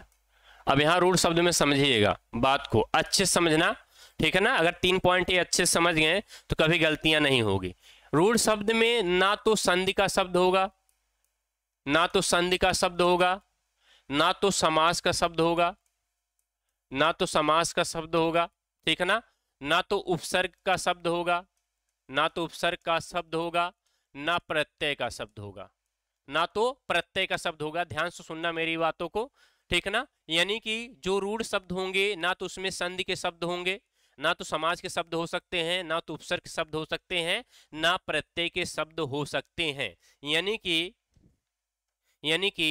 अब यहां रूढ़ शब्द में समझिएगा बात को अच्छे समझना ठीक है ना अगर तीन पॉइंट ये अच्छे समझ गए तो कभी गलतियां नहीं होगी रूढ़ शब्द में ना तो संधि का शब्द होगा ना तो संधि का शब्द होगा ना तो समास का शब्द होगा ना तो समास का शब्द होगा ठीक है ना ना तो उपसर्ग का शब्द होगा ना तो उपसर्ग का शब्द होगा ना प्रत्यय का शब्द होगा ना तो प्रत्यय का शब्द होगा ध्यान से सुनना मेरी बातों को ठीक है ना यानी कि जो रूढ़ शब्द होंगे ना तो उसमें संधि के शब्द होंगे ना तो समाज के शब्द हो सकते हैं ना तो उपसर्ग के शब्द हो सकते हैं ना प्रत्यय के शब्द हो सकते हैं यानी कि यानी कि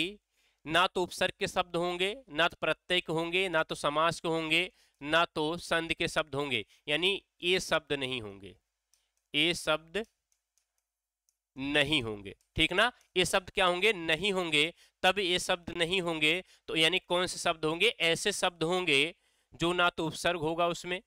ना तो उपसर्ग के शब्द होंगे ना तो प्रत्यय के होंगे ना तो समाज के होंगे ना तो संध के शब्द होंगे यानी ये शब्द नहीं होंगे ये शब्द नहीं होंगे ठीक ना ये शब्द क्या होंगे नहीं होंगे तब ये शब्द नहीं होंगे तो यानी कौन से शब्द होंगे ऐसे शब्द होंगे जो ना तो उपसर्ग होगा उसमें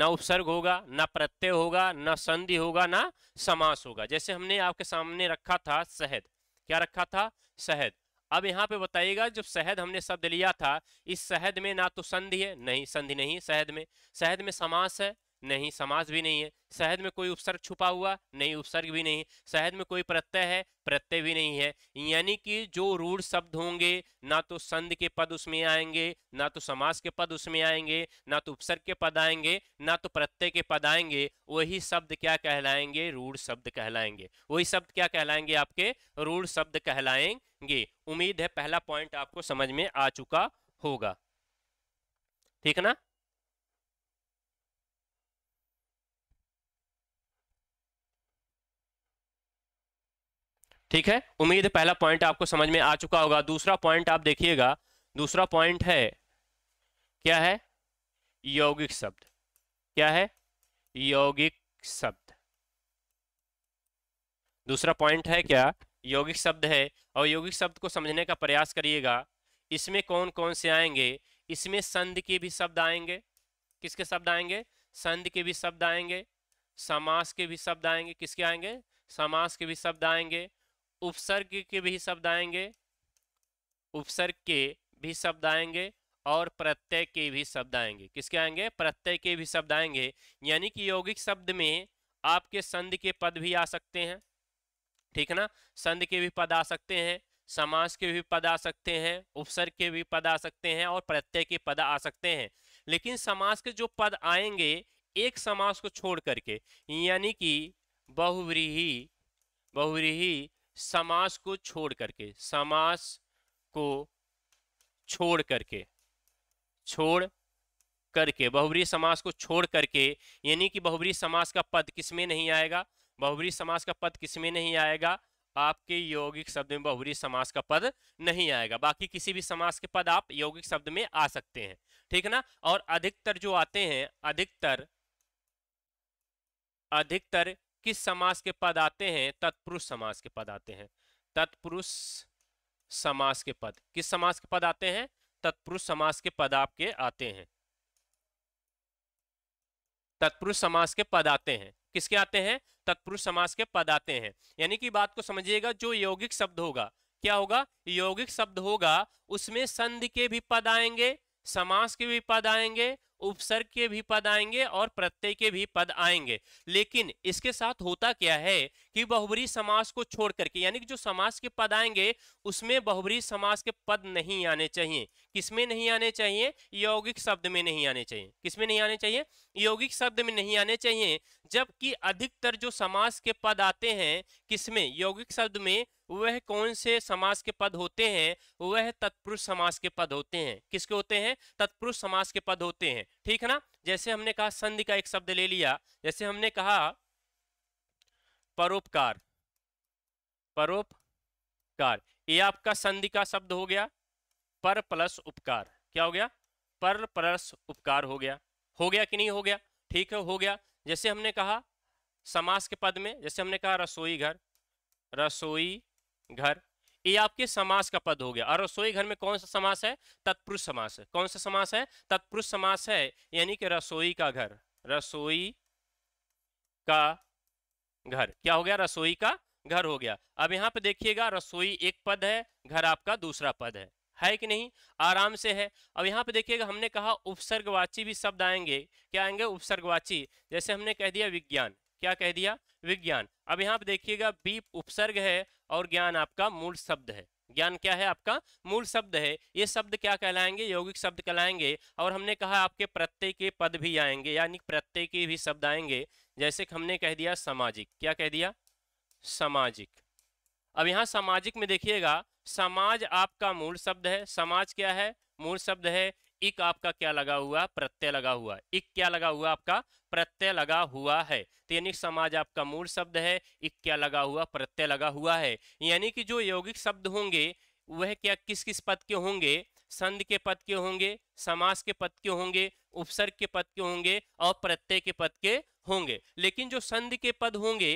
ना उपसर्ग होगा ना प्रत्यय होगा ना संधि होगा ना समास होगा जैसे हमने आपके सामने रखा था शहद क्या रखा था शहद अब यहाँ पे बताइएगा जब शहद हमने शब्द लिया था इस शहद में ना तो संधि है नहीं संधि नहीं शहद में शहद में समास है नहीं समास भी नहीं है शहद में कोई उपसर्ग छुपा हुआ नहीं उपसर्ग भी नहीं शहद में कोई प्रत्यय है प्रत्यय भी नहीं है यानी कि जो रूढ़ शब्द होंगे ना तो संध के पद उसमें आएंगे ना तो समास के पद उसमें आएंगे ना तो उपसर्ग के पद आएंगे ना तो प्रत्यय के पद आएंगे वही शब्द क्या कहलाएंगे रूढ़ शब्द कहलाएंगे वही शब्द क्या कहलाएंगे आपके रूढ़ शब्द कहलाएंगे उम्मीद है पहला पॉइंट आपको समझ में आ चुका होगा ठीक है ना ठीक है उम्मीद है पहला पॉइंट आपको समझ में आ चुका होगा दूसरा पॉइंट आप देखिएगा दूसरा पॉइंट है क्या है यौगिक शब्द क्या है यौगिक शब्द दूसरा पॉइंट है क्या यौगिक शब्द है और यौगिक शब्द को समझने का प्रयास करिएगा इसमें कौन कौन से आएंगे इसमें संध के भी शब्द आएंगे किसके शब्द आएंगे संध के भी शब्द आएंगे समास के भी शब्द आएंगे किसके आएंगे समास के भी शब्द आएंगे उपसर्ग के भी शब्द आएंगे उपसर्ग के भी शब्द आएंगे और प्रत्यय के भी शब्द आएंगे किसके आएंगे प्रत्यय के भी शब्द आएंगे यानी कि यौगिक शब्द में आपके संधि के पद भी आ सकते हैं ठीक है ना संधि के भी पद आ सकते हैं समास के भी पद आ सकते हैं उपसर्ग के भी पद आ सकते हैं और प्रत्यय के पद आ सकते हैं लेकिन समास के जो पद आएंगे एक समास को छोड़ करके यानी कि बहुव्रीही बहुव्रीही समास को छोड़ करके समास को छोड़ करके छोड़ करके बहुवरी समास को छोड़ करके यानी कि बहुवरी समास का पद किसमें नहीं आएगा बहुवरी समास का पद किसमें नहीं आएगा आपके यौगिक शब्द में बहुवरी समास का पद नहीं आएगा बाकी किसी भी समास के पद आप यौगिक शब्द में आ सकते हैं ठीक ना और अधिकतर जो आते हैं अधिकतर अधिकतर किस समास के पद आते हैं तत्पुरुष समास के पद आते हैं तत्पुरुष समास के पद किस समास के पद आते हैं तत्पुरुष समास के पद आपके आते हैं तत्पुरुष समास के पद आते हैं किसके आते हैं तत्पुरुष समास के पद आते हैं यानी कि बात को समझिएगा जो यौगिक शब्द होगा क्या होगा यौगिक शब्द होगा उसमें संधि के भी पद आएंगे समास के भी पद आएंगे उपसर्ग के भी पद आएंगे और प्रत्यय के भी पद आएंगे लेकिन इसके साथ होता क्या है कि बहुबरी समास को छोड़ करके यानी कि जो समास के पद आएंगे उसमें बहुबरी समास के पद नहीं आने चाहिए किसमें नहीं आने चाहिए यौगिक शब्द में नहीं आने चाहिए किसमें नहीं आने चाहिए यौगिक शब्द में नहीं आने चाहिए जबकि अधिकतर जो समास के पद आते हैं किसमें यौगिक शब्द में वह कौन से समास के पद होते हैं वह तत्पुरुष समास के पद होते हैं किसके होते हैं तत्पुरुष समास के पद होते हैं ठीक है ना जैसे हमने कहा संधि का एक शब्द ले लिया जैसे हमने कहा परोपकार परोपकार ये आपका संधि का शब्द हो गया पर प्लस उपकार क्या हो गया पर प्लस उपकार हो गया हो गया कि नहीं हो गया ठीक है हो गया जैसे हमने कहा समास के पद में जैसे हमने कहा रसोई घर रसोई घर ये आपके समास का पद हो गया और रसोई घर में कौन सा समास है तत्पुरुष समास है कौन सा समास है तत्पुरुष समास है यानी कि रसोई का घर रसोई का घर क्या हो गया रसोई का घर हो गया अब यहाँ पे देखिएगा रसोई एक पद है घर आपका दूसरा पद है है कि नहीं आराम से है अब यहाँ पे देखिएगा हमने कहा उपसर्गवाची भी शब्द आएंगे क्या आएंगे उपसर्गवाची जैसे हमने कह दिया विज्ञान क्या कह दिया विज्ञान अब यहाँ पे देखिएगा बी उपसर्ग है और ज्ञान आपका मूल शब्द है ज्ञान क्या है आपका मूल शब्द है ये शब्द क्या कहलाएंगे यौगिक शब्द कहलाएंगे और हमने कहा आपके प्रत्यय के पद भी आएंगे यानी प्रत्यय के भी शब्द आएंगे जैसे हमने कह दिया सामाजिक क्या कह दिया सामाजिक अब यहाँ सामाजिक में देखिएगा समाज आपका मूल शब्द है समाज क्या है मूल शब्द है इक आपका क्या लगा हुआ प्रत्यय लगा हुआ इक क्या लगा हुआ आपका प्रत्यय लगा हुआ है तो यानी समाज आपका मूल शब्द है इक क्या लगा हुआ प्रत्यय लगा हुआ है यानी कि जो यौगिक शब्द होंगे वह क्या किस किस पद के होंगे संध के पद के होंगे समास के पद के होंगे उपसर्ग के पद के होंगे और प्रत्यय के पद के होंगे लेकिन जो संध के पद होंगे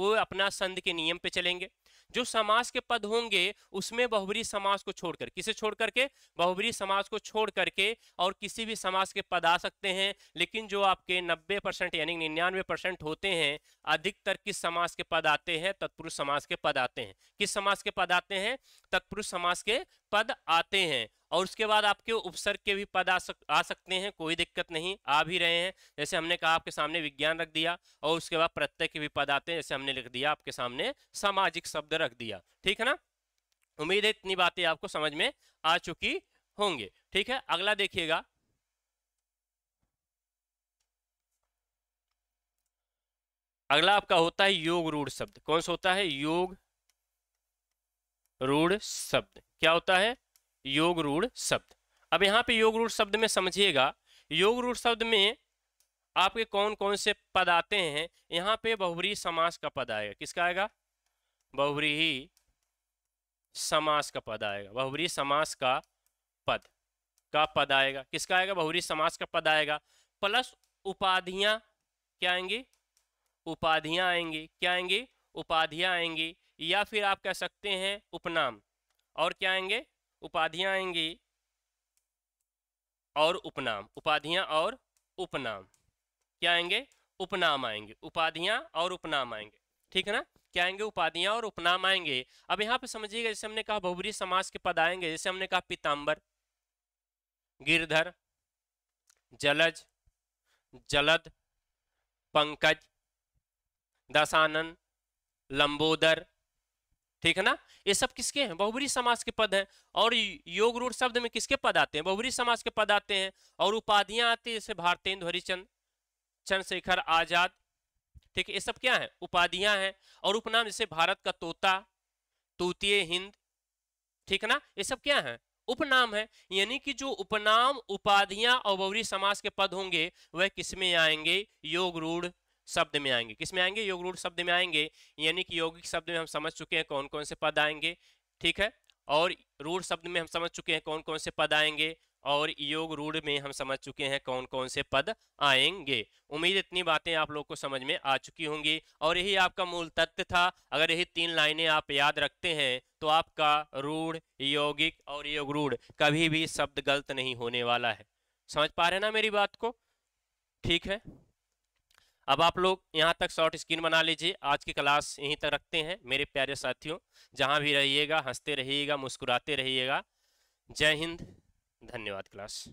वो अपना संध के नियम पे चलेंगे जो समास के पद होंगे उसमें बहुबरी समास को छोड़कर किसे छोड़ करके बहुबरी समास को छोड़ करके और किसी भी समास के पद आ सकते हैं लेकिन जो आपके नब्बे परसेंट यानी निन्यानवे परसेंट होते हैं अधिकतर किस समास के पद आते हैं तत्पुरुष समास के पद आते हैं किस समास के पद आते हैं तत्पुरुष समास के पद आते हैं और उसके बाद आपके उपसर्ग के भी पद आ, सक, आ सकते हैं कोई दिक्कत नहीं आ भी रहे हैं जैसे हमने कहा आपके सामने विज्ञान रख दिया और उसके बाद प्रत्यय के भी पद आते हैं जैसे हमने लिख दिया आपके सामने सामाजिक शब्द रख दिया ठीक है ना उम्मीद है इतनी बातें आपको समझ में आ चुकी होंगे ठीक है अगला देखिएगा अगला आपका होता है योग रूढ़ शब्द कौन सा होता है योग रूढ़ शब्द क्या होता है योग रूढ़ शब्द अब यहाँ पे योग रूढ़ शब्द में समझिएगा योग रूढ़ शब्द में आपके कौन कौन से पद आते हैं यहाँ पे बहुवरी समास का पद आएगा किसका आएगा बहुवरी ही समास का पद आएगा बहुवरी समास का पद का पद आएगा किसका आएगा बहुवरी समास का पद आएगा प्लस उपाधियां क्या आएंगी उपाधियां आएंगी क्या आएंगी उपाधियां आएंगी या फिर आप कह सकते हैं उपनाम और क्या आएंगे उपाधियां आएंगी और उपनाम उपाधियां और उपनाम क्या आएंगे उपनाम आएंगे उपाधियां और उपनाम आएंगे ठीक है ना क्या आएंगे उपाधियां और उपनाम आएंगे अब यहां पे समझिएगा जैसे हमने कहा बहुबरी समाज के पद आएंगे जैसे हमने कहा पीताम्बर गिरधर जलज जलद पंकज दशानन लंबोदर ठीक है ना ये सब किसके हैं बहुबरी समाज के पद हैं और योग रूढ़ शब्द में किसके पद आते हैं बहुबरी समाज के पद आते हैं और उपाधियां आती है जैसे भारतेंदु हरिचंद चंद्रशेखर आजाद ठीक है ये सब क्या है उपाधियां हैं और उपनाम जैसे भारत का तोता तूतीय हिंद ठीक है ना ये सब क्या है उपनाम है यानी कि जो उपनाम उपाधियां और बहुरी समाज के पद होंगे वह किसमें आएंगे योग रूढ़ शब्द में आएंगे किस में आएंगे योग रूढ़ शब्द में आएंगे यानी कि यौगिक शब्द में हम समझ चुके हैं कौन कौन से पद आएंगे ठीक है और रूढ़ शब्द में हम समझ चुके हैं कौन कौन से पद आएंगे और योग रूढ़ में हम समझ चुके हैं कौन कौन से पद आएंगे उम्मीद इतनी बातें आप लोग को समझ में आ चुकी होंगी और यही आपका मूल तत्व था अगर यही तीन लाइनें आप याद रखते हैं तो आपका रूढ़ यौगिक और योग रूढ़ कभी भी शब्द गलत नहीं होने वाला है समझ पा रहे ना मेरी बात को ठीक है अब आप लोग यहाँ तक शॉर्ट स्क्रीन बना लीजिए आज की क्लास यहीं तक रखते हैं मेरे प्यारे साथियों जहाँ भी रहिएगा हंसते रहिएगा मुस्कुराते रहिएगा जय हिंद धन्यवाद क्लास